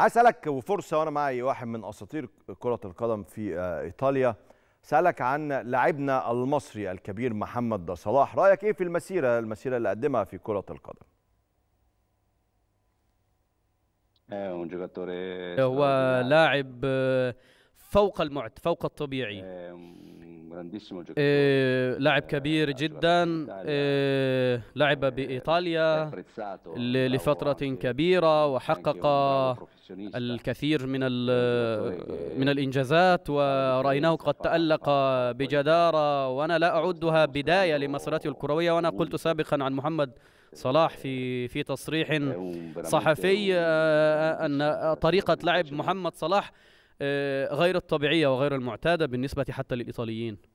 عايز اسالك وفرصه وانا معي واحد من اساطير كره القدم في آه، ايطاليا سالك عن لاعبنا المصري الكبير محمد صلاح رايك ايه في المسيره المسيره اللي قدمها في كره القدم آه، هو آه، لاعب فوق المعت فوق الطبيعي Eh, لاعب كبير eh, جدا eh, لعب بإيطاليا لفترة كبيرة وحقق الكثير من من الإنجازات ورأيناه قد تألق بجدارة وأنا لا أعدها بداية لمسيرته الكروية وأنا قلت سابقا عن محمد صلاح في في تصريح صحفي آه، أن طريقة لعب محمد صلاح آه، غير الطبيعية وغير المعتادة بالنسبة حتى للإيطاليين